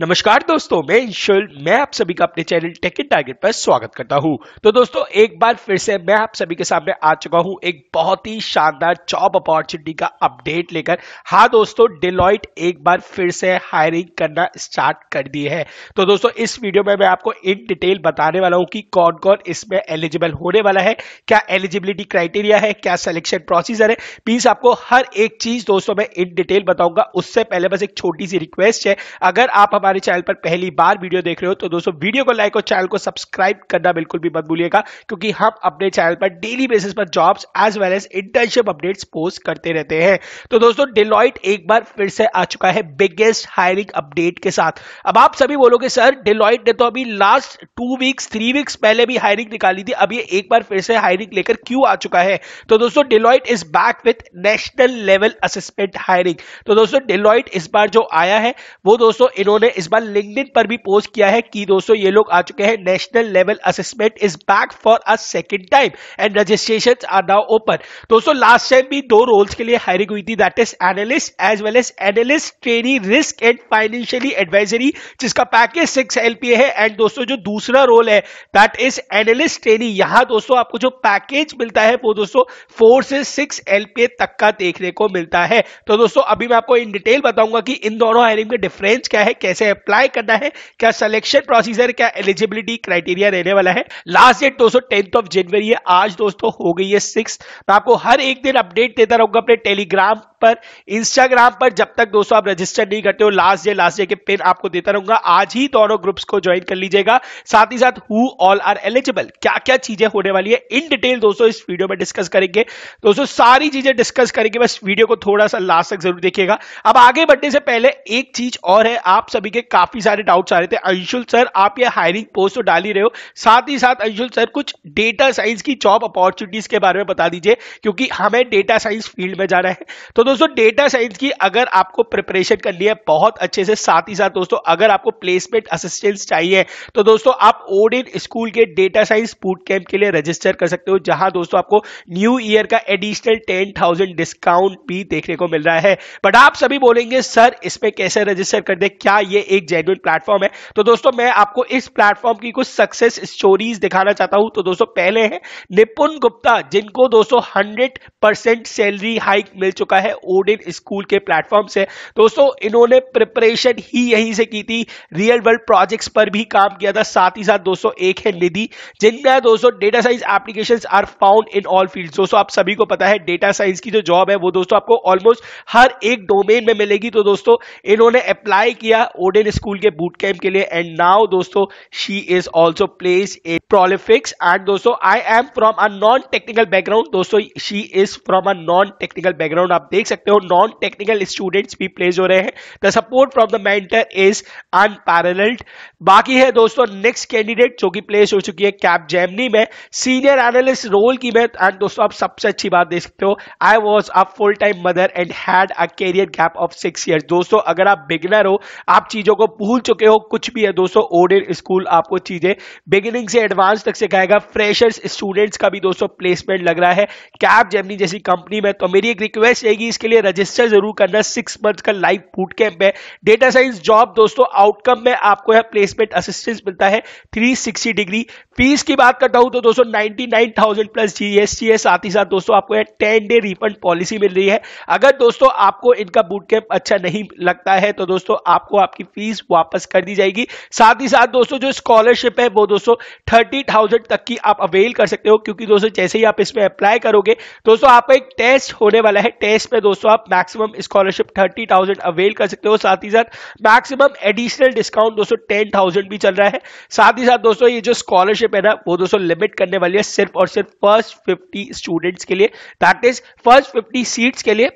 नमस्कार दोस्तों मैं ईश्वर मैं आप सभी का अपने चैनल टेक इन टारगेट पर स्वागत करता हूं तो दोस्तों एक बार फिर से मैं आप सभी के सामने आ चुका हूं एक बहुत ही शानदार जॉब अपॉर्चुनिटी का अपडेट लेकर हाँ दोस्तों डिलॉइट एक बार फिर से हायरिंग करना स्टार्ट कर दी है तो दोस्तों इस वीडियो में मैं आपको इन डिटेल बताने वाला हूँ कि कौन कौन इसमें एलिजिबल होने वाला है क्या एलिजिबिलिटी क्राइटेरिया है क्या सिलेक्शन प्रोसीजर है प्लीज आपको हर एक चीज दोस्तों में इन डिटेल बताऊंगा उससे पहले बस एक छोटी सी रिक्वेस्ट है अगर आप हमारे चैनल पर पहली बार वीडियो देख रहे हो तो दोस्तों वीडियो को लाइक और चैनल को सब्सक्राइब करना बिल्कुल भी मत भूलिएगा क्योंकि हम अपने चैनल पर डेली बेसिस पर jobs as well as internship updates post करते रहते हैं तो दोस्तों डिलॉइट एक बार फिर से आ चुका है बिगेस्ट हायरिंग अपडेट के साथ अब आप सभी बोलोगे सर डिलॉइट ने तो अभी last two weeks three weeks पहले भी हायरिंग निकाली थी अब ये एक बार फिर से हायरिंग लेकर क्यों आ चुका है तो दोस्तों Deloitte is back with national level assistant hiring तो दोस्तों डिलॉइट इस बार जो आया है वो दोस्तों इन्होंने इस बार लिंक्डइन पर भी पोस्ट किया है कि दोस्तों ये लोग आ चुके हैं national level assessment is back for a second time and registration are now open दोस्तों लास्ट टाइम भी दो रोल्स के लिए हायरिंग हुई थी that is analyst as well as analyst training risk and financially advisory जिसका पैकेज सिक्स एलपीए है and दोस्तों जो दूसरा रोल है दैट इज एनालिस्ट ट्रेनिंग यहां दोस्तों आपको जो पैकेज मिलता है वो दोस्तों फोर से सिक्स एलपीए तक का देखने को मिलता है तो दोस्तों अभी मैं आपको इन डिटेल बताऊंगा कि इन दोनों हायरिंग में डिफरेंस क्या है कैसे कैसे अप्लाई करना है क्या सिलेक्शन प्रोसीजर क्या एलिजिबिलिटी क्राइटेरिया रहने वाला है लास्ट डेट दोस्तों टेंथ ऑफ जनवरी है आज दोस्तों हो गई है सिक्स मैं आपको हर एक दिन अपडेट देता रहूंगा अपने टेलीग्राम पर इंस्टाग्राम पर जब तक दोस्तों आप रजिस्टर नहीं करते हो लास्ट डे लास्ट डे के पिन आपको देता रहूंगा आज ही दोनों ग्रुप्स को ज्वाइन कर लीजिएगा साथ ही साथ हु ऑल आर एलिजिबल क्या क्या चीजें होने वाली है इन डिटेल दोस्तों इस वीडियो में डिस्कस करेंगे दोस्तों सारी चीजें डिस्कस करेंगे बस वीडियो को थोड़ा सा लास्ट तक जरूर देखिएगा अब आगे बढ़ने से पहले एक चीज और है आप सभी के काफी सारे डाउट्स आ रहे थे अंशुल सर आप ये हायरिंग पोस्ट तो डाल ही रहे हो साथ ही साथ अंशुल सर कुछ डेटा साइंस की जॉब अपॉर्चुनिटीज के बारे में बता दीजिए क्योंकि हमें डेटा साइंस फील्ड में जाना है तो दोस्तों डेटा साइंस की अगर आपको प्रिपरेशन कर लिया है बहुत अच्छे से साथ ही साथ दोस्तों अगर आपको प्लेसमेंट असिस्टेंस चाहिए तो दोस्तों आप ओडिन स्कूल के डेटा साइंस बूट कैंप के लिए रजिस्टर कर सकते हो जहां दोस्तों आपको न्यू ईयर का एडिशनल टेन थाउजेंड डिस्काउंट भी देखने को मिल रहा है बट आप सभी बोलेंगे सर इसमें कैसे रजिस्टर कर दे क्या ये एक जेन्यून प्लेटफॉर्म है तो दोस्तों मैं आपको इस प्लेटफॉर्म की कुछ सक्सेस स्टोरीज दिखाना चाहता हूं तो दोस्तों पहले है निपुण गुप्ता जिनको दोस्तों हंड्रेड सैलरी हाइक मिल चुका है ओडिन स्कूल के प्लेटफॉर्म से दोस्तों इन्होंने प्रिपरेशन ही यहीं से की थी रियल वर्ल्ड प्रोजेक्ट्स पर भी काम किया था साथ ही साथ दोस्तों एक है निधि जिनमें दोस्तों data science application are found in all field दोस्तों आप सभी को पता है डेटा साइंस की जो जॉब है वो दोस्तों आपको ऑलमोस्ट हर एक डोमेन में मिलेगी तो दोस्तों इन्होंने अप्लाई किया ओडिन स्कूल के बूट कैंप के लिए एंड नाउ दोस्तों she is also place a Prolifics and दोस्तों I am from a non technical background दोस्तों she is from a non technical background आप देख देख सकते हो नॉन टेक्निकल स्टूडेंट्स भी प्लेस हो रहे हैं the support from the mentor is unparalleled बाकी है दोस्तों नेक्स्ट कैंडिडेट जो कि प्लेस हो चुकी है कैप जैमनी में सीनियर एनालिस्ट रोल की मैं एंड दोस्तों आप सबसे अच्छी बात देख सकते हो I was a full time mother and had a career gap of six year दोस्तों अगर आप बिगनर हो आप चीजों को भूल चुके हो कुछ भी है दोस्तों ओडेन स्कूल आपको चीजें बिगिनिंग से एडवांस तक सिखाएगा फ्रेशर्स स्टूडेंट्स का भी दोस्तों प्लेसमेंट लग रहा है कैप जैमनी जैसी कंपनी में तो मेरी एक रिक्वेस्ट रहेगी इसके लिए रजिस्टर जरूर करना सिक्स मंथ का लाइव बूट कैंप है डेटा साइंस जॉब दोस्तों आउटकम में आपको यह प्लेसमेंट असिस्टेंस मिलता है 360 डिग्री फीस की बात करता हूं तो दोस्तों 99,000 प्लस जीएसटी है साथ ही साथ दोस्तों आपको यह 10 डे रिफंड पॉलिसी मिल रही है अगर दोस्तों आपको इनका बूट कैंप अच्छा नहीं लगता है तो दोस्तों आपको आपकी फीस वापस कर दी जाएगी साथ ही साथ दोस्तों जो स्कॉलरशिप है वो दोस्तों थर्टी तक की आप अवेल कर सकते हो क्योंकि दोस्तों जैसे ही आप इसमें अप्लाई करोगे दोस्तों आपका एक टेस्ट होने वाला है टेस्ट में दोस्तों आप maximum scholarship thirty thousand avail कर सकते हो साथ ही साथ मैक्सिमम एडिशनल डिस्काउंट दोस्तों टेन थाउजेंड भी चल रहा है साथ ही साथ दोस्तों ये जो स्कॉलरशिप है ना वो दोस्तों लिमिट करने वाली है सिर्फ और सिर्फ फर्स्ट फिफ्टी स्टूडेंट्स के लिए that is first fifty seats के लिए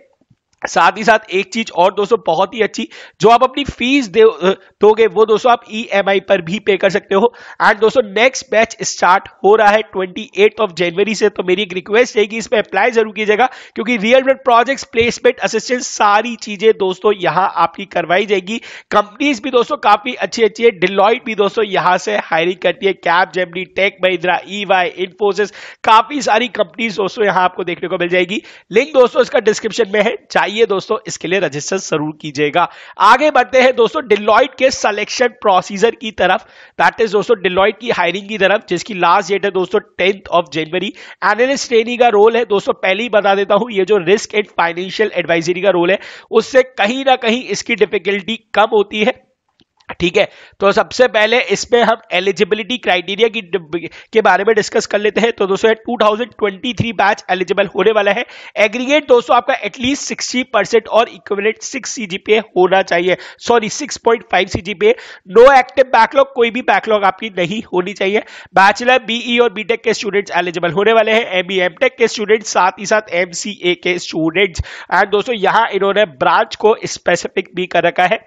साथ ही साथ एक चीज और दोस्तों बहुत ही अच्छी जो आप अपनी फीस दोगे वो दोस्तों आप ईएमआई e पर भी पे कर सकते हो एंड दोस्तों नेक्स्ट बैच स्टार्ट हो रहा है 28 ऑफ जनवरी से तो मेरी एक रिक्वेस्ट है कि इसमें अप्लाई जरूर कीजिएगा क्योंकि real world project placement assistance सारी चीजें दोस्तों यहाँ आपकी करवाई जाएगी कंपनीज भी दोस्तों काफी अच्छी अच्छी है डिलॉइट भी दोस्तों यहाँ से हायरिंग करती है कैब जेमडी टेक महिंद्रा ई इन्फोसिस काफी सारी कंपनीज दोस्तों यहाँ आपको देखने को मिल जाएगी लिंक दोस्तों इसका डिस्क्रिप्शन में है चाहिए आइए दोस्तों इसके लिए रजिस्टर जरूर कीजिएगा आगे बढ़ते हैं दोस्तों डिलॉइट के सिलेक्शन प्रोसीजर की तरफ दैट इज दोस्तों डिलॉइट की हायरिंग की तरफ जिसकी लास्ट डेट है दोस्तों tenth of January analyst training का रोल है दोस्तों पहले ही बता देता हूं ये जो रिस्क एंड फाइनेंशियल एडवाइजरी का रोल है उससे कहीं ना कहीं इसकी डिफिकल्टी कम होती है ठीक है तो सबसे पहले इसमें हम एलिजिबिलिटी क्राइटेरिया की के बारे में डिस्कस कर लेते हैं तो दोस्तों two thousand twenty three batch eligible होने वाला है एग्रीगेट दोस्तों आपका एटलीस्ट सिक्सटी परसेंट और इक्वलेट सिक्स सी होना चाहिए sorry six point five C no active backlog कोई भी बैकलॉग आपकी नहीं होनी चाहिए बैचलर बीई e और बीटेक के स्टूडेंट्स एलिजिबल होने वाले हैं एम एमटेक e, के स्टूडेंट साथ ही साथ एमसीए के स्टूडेंट्स एंड दोस्तों यहां इन्होंने ब्रांच को स्पेसिफिक भी कर रखा है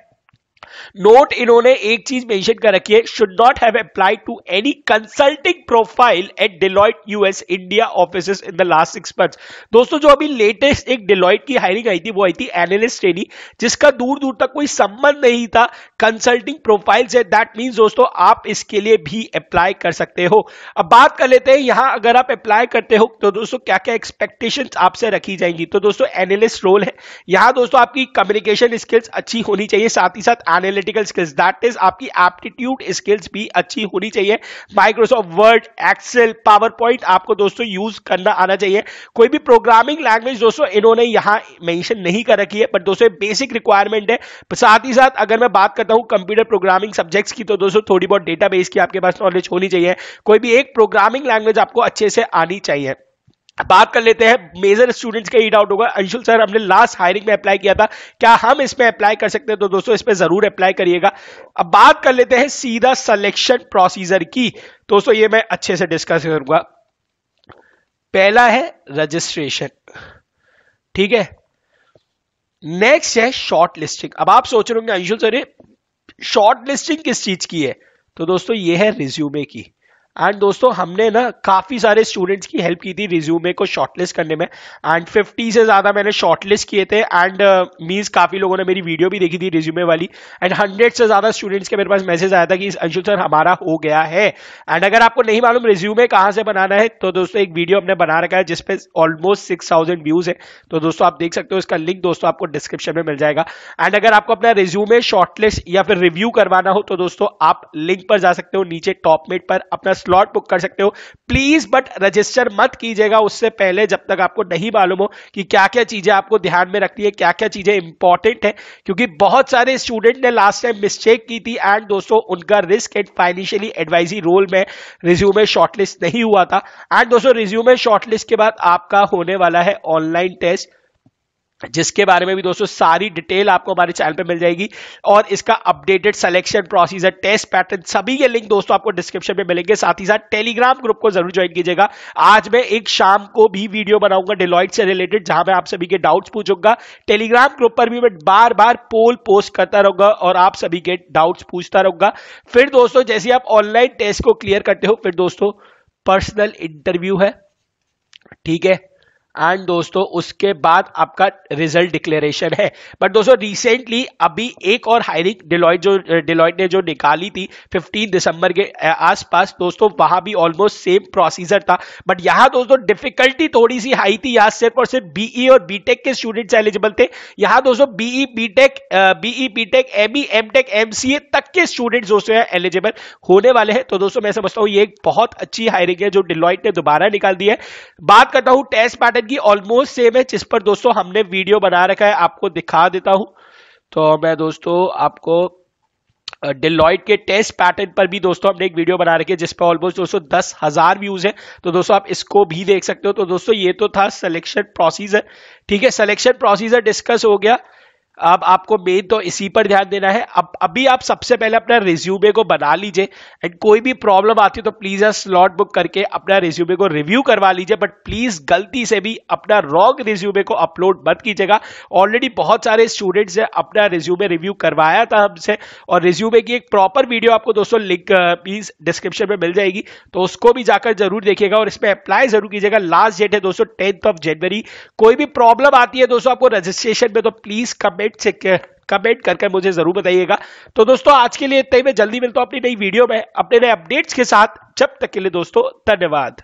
नोट इन्होंने एक चीज मेंशन कर रखी है should not have applied to any consulting profile at Deloitte US India office in the last six month दोस्तों जो अभी लेटेस्ट एक डिलॉइट की हायरिंग आई थी वो आई थी एनालिस्ट ट्रेनी जिसका दूर दूर तक कोई संबंध नहीं था कंसल्टिंग प्रोफाइल से दैट मीन्स दोस्तों आप इसके लिए भी अप्लाई कर सकते हो अब बात कर लेते हैं यहां अगर आप अप्लाई करते हो तो दोस्तों क्या क्या एक्सपेक्टेशन आपसे रखी जाएंगी तो दोस्तों एनालिस्ट रोल है यहां दोस्तों आपकी कम्युनिकेशन स्किल्स अच्छी होनी चाहिए साथ ही साथ एनालिटिकल स्किल्स दैट इज आपकी एप्टीट्यूड स्किल्स भी अच्छी होनी चाहिए Microsoft Word Excel PowerPoint आपको दोस्तों यूज करना आना चाहिए कोई भी प्रोग्रामिंग लैंग्वेज दोस्तों इन्होंने यहां मेंशन नहीं कर रखी है बट दोस्तों बेसिक रिक्वायरमेंट है साथ ही साथ अगर मैं बात करता हूं कंप्यूटर प्रोग्रामिंग सब्जेक्ट्स की तो दोस्तों थोड़ी बहुत डेटाबेस की आपके पास नॉलेज होनी चाहिए कोई भी एक प्रोग्रामिंग लैंग्वेज आपको अच्छे से आनी चाहिए बात कर लेते हैं मेजर स्टूडेंट्स का ही डाउट होगा अंशुल सर हमने लास्ट हायरिंग में अप्लाई किया था क्या हम इसमें अप्लाई कर सकते हैं तो दोस्तों इसमें जरूर अप्लाई करिएगा अब बात कर लेते हैं सीधा सिलेक्शन प्रोसीजर की दोस्तों ये मैं अच्छे से डिस्कस करूंगा पहला है रजिस्ट्रेशन ठीक है नेक्स्ट है शॉर्ट लिस्टिंग अब आप सोच रहे होंगे अंशुल सर शॉर्ट लिस्टिंग किस चीज की है तो दोस्तों ये है रिज्यूमे की एंड दोस्तों हमने ना काफ़ी सारे स्टूडेंट्स की हेल्प की थी रिज्यूमे को शॉर्टलिस्ट करने में एंड 50 से ज़्यादा मैंने शॉर्टलिस्ट किए थे एंड मीन्स uh, काफ़ी लोगों ने मेरी वीडियो भी देखी थी रिज्यूमे वाली एंड हंड्रेड से ज़्यादा स्टूडेंट्स के मेरे पास मैसेज आया था कि अंशुल सर हमारा हो गया है एंड अगर आपको नहीं मालूम रिज्यूमे कहाँ से बनाना है तो दोस्तों एक वीडियो हमने बना रखा है जिसपे ऑलमोस्ट सिक्स थाउजेंड व्यूज़ है तो दोस्तों आप देख सकते हो इसका लिंक दोस्तों आपको डिस्क्रिप्शन में मिल जाएगा एंड अगर आपको अपना रिज्यूमे शॉर्टलिस्ट या फिर रिव्यू करवाना हो तो दोस्तों आप लिंक पर जा सकते हो नीचे टॉप मेट पर अपना स्लॉट बुक कर सकते हो प्लीज बट रजिस्टर मत कीजिएगा उससे पहले जब तक आपको नहीं मालूम हो कि क्या क्या चीजें आपको ध्यान में रखती है क्या क्या चीजें इंपॉर्टेंट है क्योंकि बहुत सारे स्टूडेंट ने लास्ट टाइम मिस्टेक की थी एंड दोस्तों उनका risk and financially advisory role में रिज्यूमे शॉर्टलिस्ट नहीं हुआ था एंड दोस्तों रिज्यूमे शॉर्टलिस्ट के बाद आपका होने वाला है ऑनलाइन टेस्ट जिसके बारे में भी दोस्तों सारी डिटेल आपको हमारे चैनल पे मिल जाएगी और इसका updated selection procedure test pattern सभी के लिंक दोस्तों आपको डिस्क्रिप्शन में मिलेंगे साथ ही साथ टेलीग्राम ग्रुप को जरूर ज्वाइन कीजिएगा आज मैं एक शाम को भी वीडियो बनाऊंगा डिलॉइट से रिलेटेड जहां मैं आप सभी के डाउट्स पूछूंगा टेलीग्राम ग्रुप पर भी मैं बार बार पोल पोस्ट करता रहूंगा और आप सभी के डाउट्स पूछता रहूंगा फिर दोस्तों जैसे आप ऑनलाइन टेस्ट को क्लियर करते हो फिर दोस्तों पर्सनल इंटरव्यू है ठीक है एंड दोस्तों उसके बाद आपका रिजल्ट डिक्लेरेशन है बट दोस्तों रिसेंटली अभी एक और हायरिंग डिलॉइट जो डिलॉइट ने जो निकाली थी 15 दिसंबर के आसपास दोस्तों वहां भी ऑलमोस्ट सेम प्रोसीजर था बट यहाँ दोस्तों डिफिकल्टी थोड़ी सी हाई थी यहाँ सिर्फ और सिर्फ बीई e और बीटेक के स्टूडेंट्स एलिजिबल थे यहां दोस्तों BE BTech BE BTech ME MTech MCA तक के स्टूडेंट्स दोस्तों एलिजिबल होने वाले हैं तो दोस्तों मैं समझता हूँ ये एक बहुत अच्छी हायरिंग है जो डिलॉइट ने दोबारा निकाल दी है बात करता हूँ टेस्ट पैटर्न की ऑलमोस्ट सेम है जिस पर दोस्तों हमने वीडियो बना रखा है आपको दिखा देता हूं तो मैं दोस्तों आपको डिलॉइट के टेस्ट पैटर्न पर भी दोस्तों हमने एक वीडियो बना रखी है जिसपे ऑलमोस्ट दोस्तों दस हजार व्यूज है तो दोस्तों आप इसको भी देख सकते हो तो दोस्तों ये तो था सिलेक्शन प्रोसीजर ठीक है सिलेक्शन प्रोसीजर डिस्कस हो गया अब आपको मेन तो इसी पर ध्यान देना है अब अभी आप सबसे पहले अपना रिज्यूमे को बना लीजिए एंड कोई भी प्रॉब्लम आती है तो प्लीज़ आप स्लॉट बुक करके अपना रिज्यूमे को रिव्यू करवा लीजिए बट प्लीज़ गलती से भी अपना रॉन्ग रिज्यूमे को अपलोड मत कीजिएगा ऑलरेडी बहुत सारे स्टूडेंट्स ने अपना रिज्यूमे रिव्यू करवाया था हमसे और रिज्यूमे की एक प्रॉपर वीडियो आपको दोस्तों लिंक प्लीज डिस्क्रिप्शन में मिल जाएगी तो उसको भी जाकर जरूर देखिएगा और इसमें अप्लाई जरूर कीजिएगा लास्ट डेट है दोस्तों टेंथ ऑफ जनवरी कोई भी प्रॉब्लम आती है दोस्तों आपको रजिस्ट्रेशन में तो please comment comment check comment करके मुझे जरूर बताइएगा तो दोस्तों आज के लिए इतना ही मैं जल्दी मिलता हूँ अपनी नई वीडियो में अपने नए अपडेट्स के साथ जब तक के लिए दोस्तों धन्यवाद